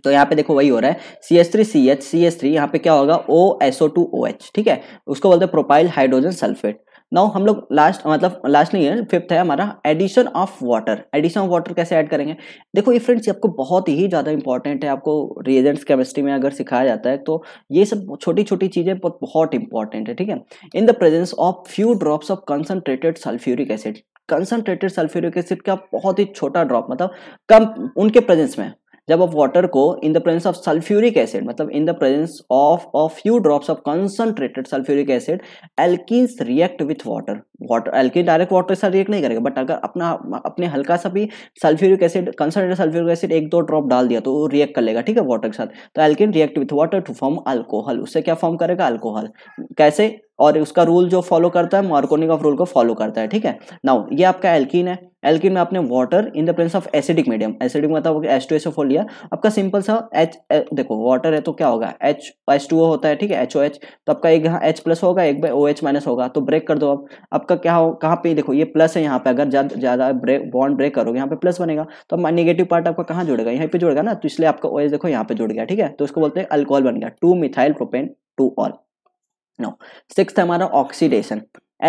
तो यहाँ पे देखो वही हो रहा है C S three C H C S three यहाँ पे क्या होगा O SO two O H ठीक है उसको बोलते हैं प्रोपाइल हाइड्रोजन सल्फेट नाउ हम लोग लास्ट मतलब लास्ट नहीं है फिफ्थ है हमारा addition of water addition of water कैसे ऐड करेंगे देखो ये फ्रेंड्स आपको बहुत ही ज़्यादा इंपॉर्टेंट है आपको रिएजेंट्स केमिस्ट्री में अगर सिखाया जाता है तो ये सब छोटी छोटी चीज़ें बहुत इंपॉर्टेंट है ठीक है in the presence of few drops of concentrated sulphuric acid concentrated sulphuric acid का बहुत ही छोटा ड्रॉप मतलब कम उनके प्रेजेंस में जब आप वाटर को in the presence of sulphuric acid मतलब in the presence of a few drops of concentrated sulphuric acid alkenes react with water water alkene direct water से रिएक्ट नहीं करेगा बट अगर अपना अपने हल्का सा भी sulphuric acid concentrated sulphuric acid एक दो ड्रॉप डाल दिया तो वो रिएक्ट कर लेगा ठीक है वाटर के साथ तो alkene react with water to form alcohol उससे क्या फॉर्म करेगा अल्कोहल कैसे और उसका रूल जो फॉलो करता है मार्कोनिक ऑफ रूल को फॉलो करता है ठीक है नाउ ये आपका एल्किन है एल्किन में आपने water in the presence of acidic medium acidic मतलब एच टू एस ओ लिया आपका सिंपल सा एच देखो वाटर है तो क्या होगा एच एच टू ओ होता है ठीक है एच ओ एच तो आपका एक यहाँ एच प्लस होगा एक बाई ओ एच माइनस होगा तो ब्रेक कर दो आप आपका क्या हो कहाँ पे देखो ये प्लस है यहाँ पे अगर ज़्यादा ब्रेक बॉन्ड ब्रेक करोगे यहाँ पे प्लस बनेगा तो निगेटिव पार्ट आपका कहाँ जुड़ेगा यहाँ पे जुड़ेगा ना तो इसलिए आपका ओ एच देखो यहाँ पे जुड़ गया ठीक है तो उसको बोलते हैं अल्कोहल बन गया two methyl propane two ol Now, sixth हमारा oxidation.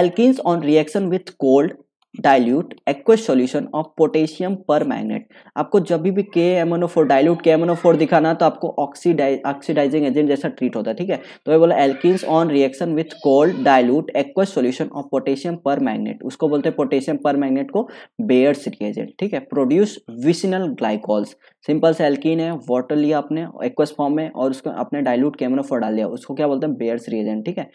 Alkenes on reaction with cold dilute aqueous solution of potassium permanganate आपको जब भी के एमनो फोर डायल्यूट के एमनो फोर दिखाना तो आपको ऑक्सीडाइजिंग एजेंट जैसा ट्रीट होता है ठीक है तो ये बोला एल्किस on reaction with cold dilute aqueous solution of potassium permanganate उसको बोलते हैं पोटेशियम पर मैग्नेट को बेयर्स रिएजेंट ठीक है प्रोड्यूस विसिनल ग्लाइकॉल्स सिंपल से एल्किन है वाटर लिया आपने एक्वेस फॉर्म में और उसको अपने डायल्यूट के एमनो फोर डाल दिया उसको क्या बोलते हैं बेयर्स रिएजेंट ठीक है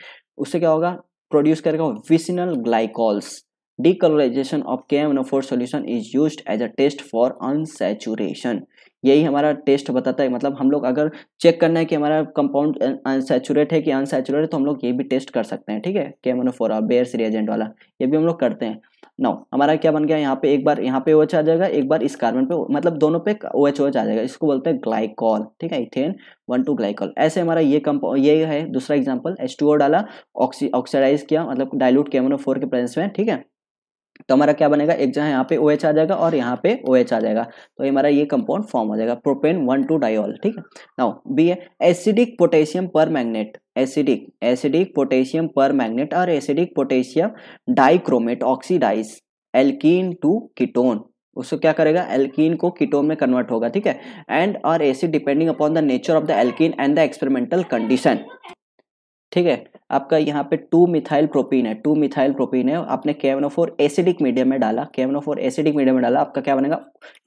उससे क्या होगा प्रोड्यूस करेगा vicinal glycols decolourisation of K M four solution is use as a test for unsaturation यही हमारा टेस्ट बताता है मतलब हम लोग अगर चेक करना है कि हमारा कंपाउंड अनसेचुरेट है कि अनसेचुरेट है तो हम लोग ये भी टेस्ट कर सकते हैं ठीक है के एम फोर और बेयर्स रिएजेंट वाला ये भी हम लोग करते हैं नौ हमारा क्या बन गया यहाँ पे एक बार यहाँ पे ओ OH आ जाएगा एक बार इस कार्बन पे मतलब दोनों पे ओ OH, OH आ जाएगा इसको बोलते हैं ग्लाइकॉल ठीक है इथेन वन टू ग्लाइकॉल ऐसे हमारा ये कंपा ये है दूसरा एग्जाम्पल एच डाला ऑक्सी ऑक्सीडाइज किया मतलब डायलूट के एमोनो फोर के प्रेजेंस में ठीक है तो हमारा क्या बनेगा एक जहाँ यहाँ पे ओ OH आ जाएगा और यहाँ पे ओ OH आ जाएगा तो ये हमारा ये कंपाउंड फॉर्म हो जाएगा प्रोपेन वन टू डाइऑल ठीक है नाउ बी है acidic potassium permanganate acidic acidic potassium permanganate और acidic potassium dichromate oxidise alkene to ketone उसको क्या करेगा एल्कीन को कीटोन में कन्वर्ट होगा ठीक है एंड और acid depending upon the nature of the alkene and the experimental condition ठीक है आपका यहाँ पे टू मिथाइल प्रोपीन है टू मिथाइल प्रोपीन है आपने फोर एसिडिक मीडियम में डाला फोर एसिडिक मीडियम में डाला आपका क्या बनेगा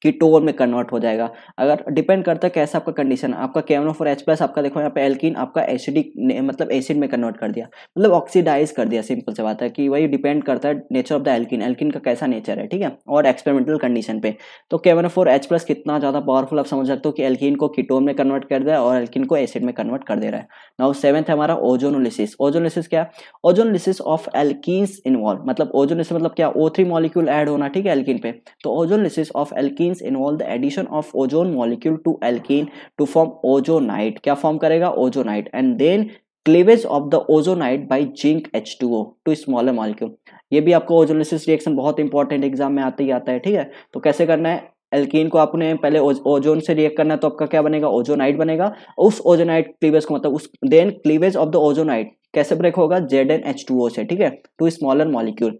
कीटोन में कन्वर्ट हो जाएगा अगर डिपेंड करता है कैसा आपका कंडीशन आपका फोर एच प्लस आपका देखो यहाँ पे एल्किन आपका एसिडिक मतलब एसिड में कन्वर्ट कर दिया मतलब ऑक्सीडाइज कर दिया सिंपल से बात है कि वही डिपेंड करता है nature of the alkene alkene का कैसा नेचर है ठीक है और एक्सपेरिमेंटल कंडीशन पे तो फोर एच प्लस कितना ज़्यादा पावरफुल आप समझ सकते हो कि एल्किन को कीटोन में कन्वर्ट कर दिया और एल्किन को एसिड में कन्वर्ट कर दे रहा है ना सेवेंथ हमारा ओजोन ओजोनोलिसिस ओजोनोलिसिस क्या ओजोनोलिसिस ऑफ एल्कीन्स इन्वॉल्व मतलब ओजोनोलिसिस मतलब क्या ओ थ्री मॉलिक्यूल ऐड होना ठीक है एल्किन पे तो ozonolysis of alkenes involve the addition of ozone molecule to alkene to form ozonide क्या फॉर्म करेगा ozonide and then cleavage of the ozonide by zinc H two O to smaller molecule ये भी आपको ओजोनोलिसिस रिएक्शन बहुत इंपॉर्टेंट एग्जाम में आते ही आता है ठीक है तो कैसे करना है एल्कीन को आपने पहले ओजोन से रिएक्ट करना है तो आपका क्या बनेगा ओजोनाइट बनेगा उस ओजोनाइट क्लीवेज को मतलब उस then cleavage of the ozonide कैसे ब्रेक होगा Z N H two O से ठीक है to smaller molecule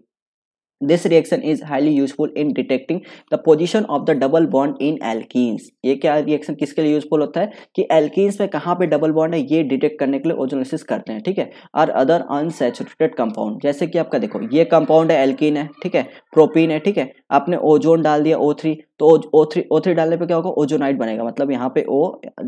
this reaction is highly useful in detecting the position of the double bond in एल्किस ये क्या रिएक्शन किसके लिए यूजफुल होता है कि एल्किस में कहाँ पे डबल बॉन्ड है ये डिटेक्ट करने के लिए ओजोनोसिस करते हैं ठीक है और अदर अनसेचुरेटेड कंपाउंड जैसे कि आपका देखो ये कंपाउंड है एल्कीन है ठीक है प्रोपीन है ठीक है आपने ओजोन डाल दिया ओ थ्री तो ओ थ्री ओ थ्री डालने पर क्या होगा ओजोनाइट बनेगा मतलब यहाँ पे ओ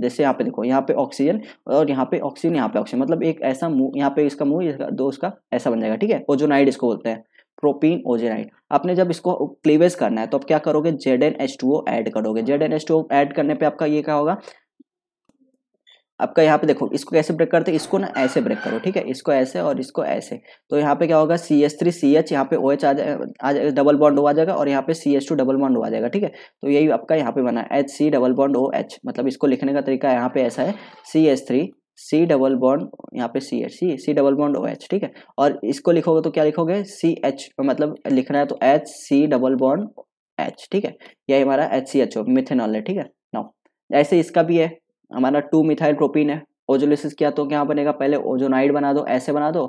जैसे यहाँ पे देखो यहाँ पे ऑक्सीजन और यहाँ पे ऑक्सीजन यहाँ पे ऑक्सीजन मतलब एक ऐसा मुंह यहाँ पे इसका मुंह दो उसका ऐसा बन जाएगा ठीक है ओजोनाइट इसको बोलते हैं प्रोपीन ओजेनाइट आपने जब इसको क्लीवेज करना है तो आप क्या करोगे Z N H two O add करोगे Z N H two O add करने पे आपका ये क्या होगा आपका यहाँ पे देखो इसको कैसे ब्रेक करते इसको ना ऐसे ब्रेक करो ठीक है इसको ऐसे और इसको ऐसे तो यहाँ पे क्या होगा C S three C H यहाँ पे ओ एच आ जाए डबल बॉन्ड ओ आ जाएगा और यहाँ पे C H two double bond O आ जाएगा ठीक है तो यही आपका यहाँ पे बना है H C double bond O H मतलब इसको लिखने का तरीका यहाँ पे ऐसा है C S three C double bond यहाँ पे C H C C double bond O H ठीक है और इसको लिखोगे तो क्या लिखोगे सी एच मतलब लिखना है तो H C double bond H ठीक है यही हमारा H C H O methanol है ठीक है नाउ ऐसे इसका भी है हमारा टू मिथाइल प्रोपीन है ओजोलिसिस किया तो क्या बनेगा पहले ओजोनाइड बना दो ऐसे बना दो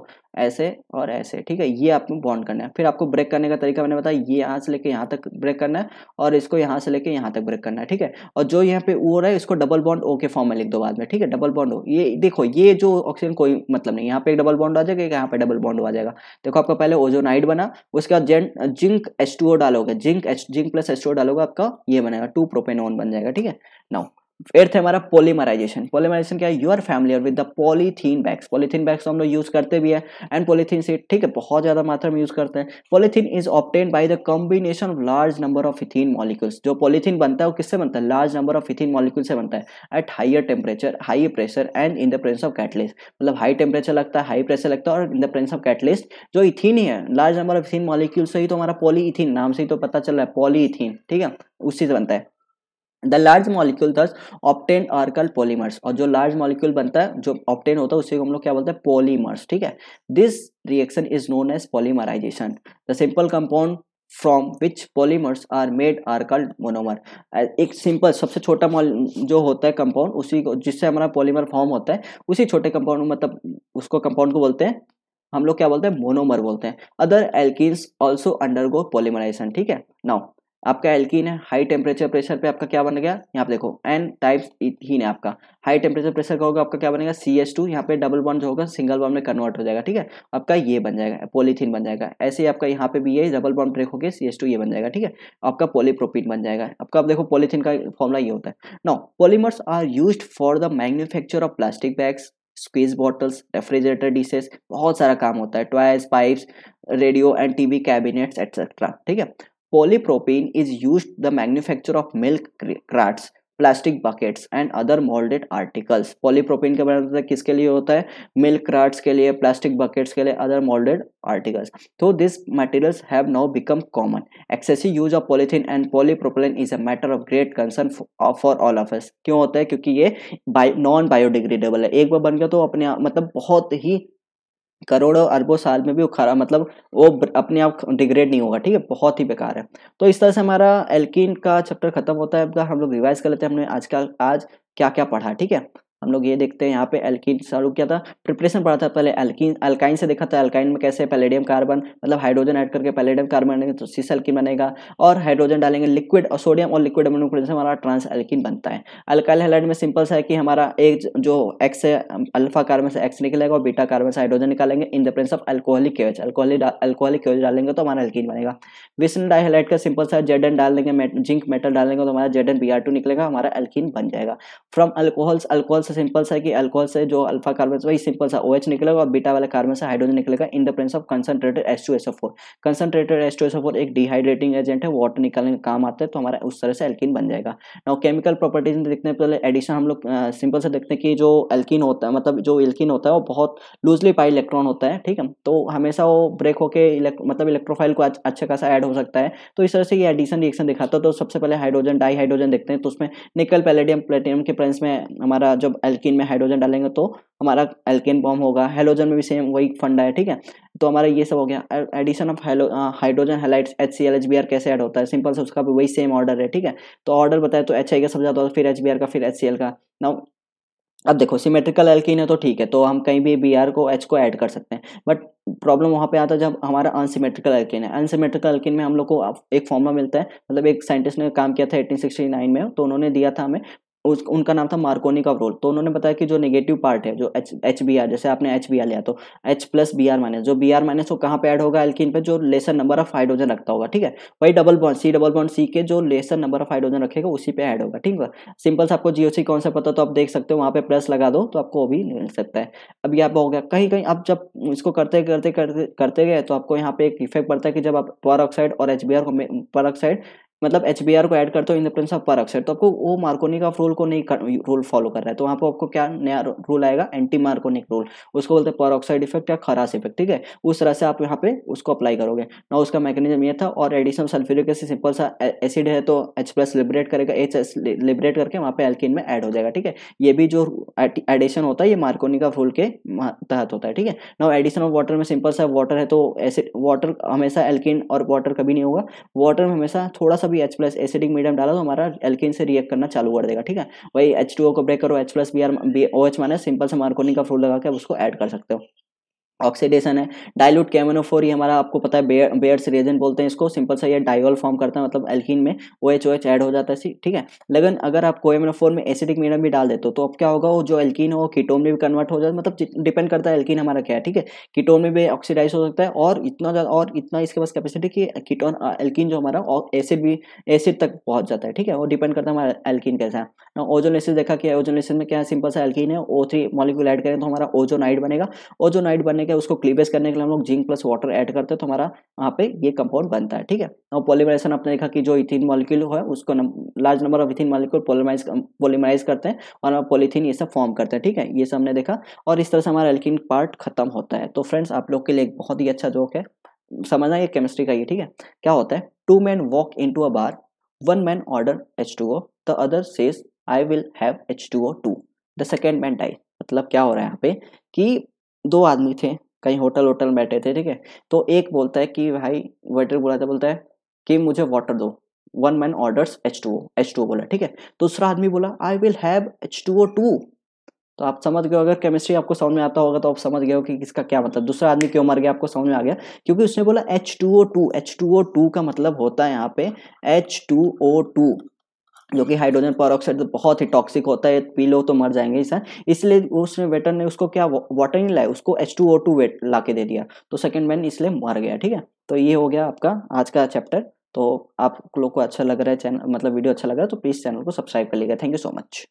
ऐसे और ऐसे ठीक है ये आपको बॉन्ड करना है फिर आपको ब्रेक करने का तरीका मैंने बताया ये यहाँ से लेके यहाँ तक ब्रेक करना है और इसको यहाँ से लेके यहाँ तक ब्रेक करना है ठीक है और जो यहाँ पे ओ रहा है इसको डबल बॉन्ड ओ के फॉर्म में लिख दो बाद में ठीक है डबल बॉन्ड ओ ये देखो ये जो ऑक्सीजन कोई मतलब नहीं यहाँ पे एक डबल बॉन्ड आ जाएगा यहाँ पे डबल बॉन्ड आ जाएगा देखो आपका पहले ओजोनाइड बना उसके बाद जेंट जिंक एच डालोगे zinc H zinc plus H डालोगे आपका ये बनेगा टू प्रोपेनोन बन जाएगा ठीक है नाउ एर्थ है हमारा पोलीमराइजेशन पोलीमराइजेशन क्या है you are familiar with the polythene bags polythene bags हम लोग यूज करते भी है एंड पॉलीथीन सीट ठीक है बहुत ज्यादा मात्रा में यूज करते हैं polythene is obtained by the combination of large number of ethene molecules जो पॉलीथीन बनता है वो किससे बनता है large number of ethene molecule से बनता है at higher temperature high pressure and in the presence of catalyst मतलब हाई टेम्परेचर लगता है हाई प्रेशर लगता है और in the presence of catalyst जो इथीन ही है large number of ethene molecule से ही तो हमारा पॉलीथीन नाम से ही तो पता चल रहा है पॉलीथीन ठीक है उसी से बनता है the large molecule thus obtained are called polymers और जो लार्ज मॉलिक्यूल बनता है जो ऑप्टेन होता है उसे हम लोग क्या बोलते हैं पॉलीमर्स ठीक है this reaction is known as polymerisation the simple compound from which polymers are made are called monomer एक सिंपल सबसे छोटा मॉल जो होता है कंपाउंड उसी को जिससे हमारा पॉलीमर फॉर्म होता है उसी छोटे कंपाउंड मतलब उसको कंपाउंड को बोलते हैं हम लोग क्या बोलते हैं मोनोमर बोलते हैं अदर एल्किस ऑल्सो अंडर गो पॉलीमराइजेशन ठीक है नाउ आपका एल्किन है हाई टेम्परेचर प्रेशर पे आपका क्या बन गया यहाँ पे देखो एन टाइप्स ही है आपका हाई टेम्परेचर प्रेशर का होगा आपका क्या बनेगा सी एस टू यहाँ पे डबल बॉन्ड जो होगा सिंगल बॉन्ड में कन्वर्ट हो जाएगा ठीक है आपका ये बन जाएगा पॉलीथीन बन जाएगा ऐसे ही आपका यहाँ पे भी ये डबल बॉन्ड ब्रेक होकर सी एस टू ये बन जाएगा ठीक है आपका पॉलीप्रोपीन बन जाएगा आपका आप देखो पॉलीथीन का फॉर्मुला ये होता है now polymers are use for the manufacture of plastic bags squeeze bottles refrigerator dishes बहुत सारा काम होता है toys pipes radio and TV cabinets etcetera ठीक है Polypropene is used the manufacture of milk crats plastic buckets and other moulded articles polypropene बारे में किसके लिए होता है मिल्क क्राट्स के लिए प्लास्टिक बकेट्स के लिए अदर मोल्डेड आर्टिकल्स तो this materials have now become common excessive use of polythene and polypropene is a matter of great concern for all of us क्यों होता है क्योंकि ये नॉन बायोडिग्रेडेबल है एक बार बन गया तो अपने मतलब बहुत ही करोड़ों अरबों साल में भी उखाड़ा मतलब वो अपने आप डिग्रेड नहीं होगा ठीक है बहुत ही बेकार है तो इस तरह से हमारा एल्किन का चैप्टर खत्म होता है हम लोग रिवाइज कर लेते हैं हमने आज का आज क्या क्या पढ़ा ठीक है हम लोग ये देखते हैं यहाँ पे एल्किन स्वरूप क्या था प्रिपरेशन पढ़ा था पहले एल्किन अल्काइन से देखा था अल्काइन में कैसे पैलेडियम कार्बन मतलब हाइड्रोजन ऐड करके पैलेडियम कार्बन बनेंगे तो सीस एल्किन बनेगा और हाइड्रोजन डालेंगे लिक्विड और सोडियम और लिक्विड अमोनियम से हमारा ट्रांस एल्किन बनता है अल्काइल हेलाइड में सिंपल सा है कि हमारा एक जो एक्स है अल्फा कार्बन से एक्स निकलेगा और बीटा कार्बन से हाइड्रोजन निकालेंगे in the presence of alcoholic केवेज अल्कोहलिक अल्कोहलिक केवेज डालेंगे तो हमारा एल्किन बनेगा विस्न डाइहेलाइड का सिंपल सा जेड एन डाल देंगे जिंक मेटल डालेंगे तो हमारा Z N B R two निकलेगा हमारा एल्किन बन जाएगा फ्रॉम अल्कोहल्स अल्कोहल्स से सिंपल सा है कि अल्कोहल से जो अल्फा कार्बन वही सिंपल सा ओ OH निकलेगा और बीटा वाला कार्बन से हाइड्रोजन निकलेगा in the presence of concentrated S two S O four concentrated S two S O four एक डिहाइड्रेटिंग एजेंट है वाटर निकालने का काम आता है तो हमारा उस तरह से एल्किन बन जाएगा ना केमिकल प्रॉपर्टीज में देखने पहले एडिशन हम लोग सिंपल से देखते हैं कि जो एल्किन होता है मतलब जो एल्किन होता है वो बहुत लूजली पाई इलेक्ट्रॉन होता है ठीक है तो हमेशा वो ब्रेक होकर मतलब इलेक्ट्रोफाइल को अच्छा खासा ऐड हो सकता है तो इस तरह से ये एडिशन रिएक्शन दिखाता है तो सबसे पहले हाइड्रोजन डाई हाइड्रोजन देखते हैं तो उसमें निकल पैलेडियम प्लेटिनियम के प्रेस में हमारा जब एल्किन में हाइड्रोजन डालेंगे तो हमारा एल्किन बॉम होगा हेलोजन में भी सेम वही फंडा है ठीक है तो हमारा ये सब हो गया addition of hydrogen halides H C L H B R कैसे ऐड होता है सिंपल से उसका भी वही सेम ऑर्डर है ठीक है तो ऑर्डर बताए तो एच आई का सब ज़्यादा होता है फिर एच बी आर का फिर एच सी एल का नाउ अब देखो सिमेट्रिकल एल्किन है तो ठीक है तो हम कहीं भी बी आर को एच को ऐड कर सकते हैं बट प्रॉब्लम वहाँ पे आता है जब हमारा अनसिमेट्रिकल एल्किन है अनसिमेट्रिकल एल्किन में हम लोग को एक फॉर्मूला मिलता है मतलब एक साइंटिस्ट ने काम किया था 1869 में तो उन्होंने दिया था हमें उस उनका नाम था मार्कोनी का रोल तो उन्होंने बताया कि जो नेगेटिव पार्ट है जो एच एच बी आर जैसे आपने एच बी आर लिया तो H plus B R minus जो बी आर माइनस वो कहाँ पे ऐड होगा एल्किन पे जो लेसर नंबर ऑफ हाइड्रोजन रखता होगा ठीक है वही double bond C double bond C के जो लेसर नंबर ऑफ हाइड्रोजन रखेगा उसी पे ऐड होगा ठीक है सिंपल से आपको सी कौन सा पता तो आप देख सकते हो वहाँ पे प्लस लगा दो तो आपको वो भी मिल सकता है अब यहाँ पे हो गया कहीं कहीं आप जब इसको करते करते करते करते गए तो आपको यहाँ पे एक इफेक्ट पड़ता है कि जब आप पर ऑक्साइड और H B R peroxide मतलब एच को ऐड करते हो in the presence of peroxide तो आपको वो मार्कोनिक ऑफ रूल को नहीं कर, रूल फॉलो कर रहा है तो वहाँ पर आपको क्या नया रूल आएगा एंटी मार्कोनिक रूल उसको बोलते हैं पर ऑक्साइड इफेक्ट या खरास इफेक्ट ठीक है उस तरह से आप यहाँ पे उसको अप्लाई करोगे ना उसका मैकेनिज्म ये था और एडिशनल सल्फ्यूरिक एसिड सिंपल सा एसिड है तो एच प्लस लिबरेट करेगा एच एस लिबरेट करके वहाँ पे एल्किन में ऐड हो जाएगा ठीक है ये भी जो एडिशन होता है ये मार्कोनिक ऑफ रूल के तहत होता है ठीक है ना एडिशन ऑफ वाटर में सिंपल सा वाटर है तो एसिड वाटर हमेशा एल्किन और वाटर कभी नहीं होगा वाटर में हमेशा थोड़ा सा भी एच प्लस एसिडिक मीडियम डाला तो हमारा एल्किन से रिएक्ट करना चालू कर देगा ठीक है वही एच टू ओ को ब्रेक करो H plus B R B O H minus simple से मार्कोनी का फ्रूट लगा के उसको ऐड कर सकते हो ऑक्सीडेशन है डायलूट कैमोनोफोर ये हमारा आपको पता है बेयर्स रेजन बोलते हैं इसको सिंपल सा ये डायोल फॉर्म करता है मतलब एल्किन में O H O H add हो जाता है ठीक है लेकिन अगर आप कोएमोनोफोर में एसिडिक मीडियम भी डाल देते हो तो अब क्या होगा वो जो एल्किन हो कीटोन में भी कन्वर्ट हो जाता है मतलब डिपेंड करता है एल्किन हमारा क्या है ठीक है कीटोन में भी ऑक्सीडाइज हो सकता है और इतना ज़्यादा और इतना इसके पास कैपेसिटी कि कीटोन एल्किन जो हमारा एसिड भी एसिड तक पहुँच जाता है ठीक है वो डिपेंड करता है हमारा एल्किन कैसा है ओजोन लेसिस देखा क्या है ओजोन में क्या सिंपल सा एल्किन है ओ थ्री मॉलिक्यूल ऐड करें तो हमारा ओजोनाइट बनेगा ओजोनाइट बनने के है उसको क्लीवेज करने के लिए हम लोग जिंक प्लस वाटर ऐड करते हैं तो हमारा वहाँ पे ये कंपाउंड बनता है ठीक है और पॉलीमराइजेशन आपने देखा कि जो इथिन मॉलिक्यूल है उसको large number of ethene molecule polymerise polymerise करते हैं और हम पॉलीथीन ये सब फॉर्म करते हैं ठीक है ये सब हमने देखा और इस तरह से हमारा एल्किन पार्ट खत्म होता है तो फ्रेंड्स आप लोग के लिए एक बहुत ही अच्छा जोक है समझना ये केमिस्ट्री का ये ठीक है क्या होता है two man walk into a bar one man order H two O the other says I will have H two O too the second man die मतलब क्या हो रहा है यहाँ पे कि दो आदमी थे कहीं होटल होटल में बैठे थे ठीक है तो एक बोलता है कि भाई वेटर बुलाता बोलता है कि मुझे वाटर दो one man orders H two O H two O बोला ठीक है दूसरा आदमी बोला I will have H two O too तो आप समझ गए अगर केमिस्ट्री आपको समझ में आता होगा तो आप समझ गए हो कि किसका क्या मतलब दूसरा आदमी क्यों मर गया आपको समझ में आ गया क्योंकि उसने बोला H two O too H two O too का मतलब होता है यहाँ पे एच टू ओ टू जो कि हाइड्रोजन पर तो बहुत ही टॉक्सिक होता है पी लो तो मर जाएंगे सर इसलिए उसने वेटर ने उसको क्या वाटर नहीं लाया उसको एच टू ओ टू वेट ला के दे दिया तो सेकेंड मैन इसलिए मर गया ठीक है तो ये हो गया आपका आज का चैप्टर तो आप लोग को अच्छा लग रहा है चैनल मतलब वीडियो अच्छा लग रहा है तो प्लीज़ चैनल को सब्सक्राइब कर लीजिएगा थैंक यू सो मच